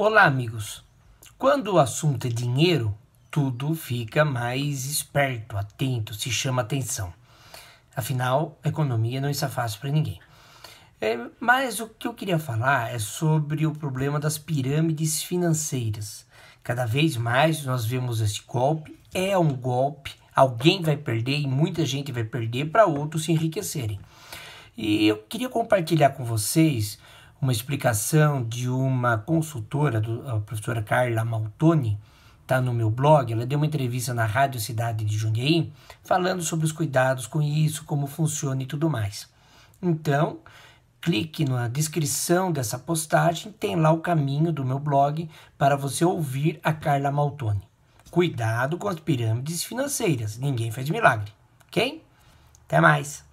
Olá, amigos. Quando o assunto é dinheiro, tudo fica mais esperto, atento, se chama atenção. Afinal, economia não está fácil para ninguém. É, mas o que eu queria falar é sobre o problema das pirâmides financeiras. Cada vez mais nós vemos esse golpe, é um golpe, alguém vai perder e muita gente vai perder para outros se enriquecerem. E eu queria compartilhar com vocês uma explicação de uma consultora, do, a professora Carla Maltoni, está no meu blog, ela deu uma entrevista na Rádio Cidade de Jundiaí, falando sobre os cuidados com isso, como funciona e tudo mais. Então, clique na descrição dessa postagem, tem lá o caminho do meu blog para você ouvir a Carla Maltoni. Cuidado com as pirâmides financeiras, ninguém faz milagre, ok? Até mais!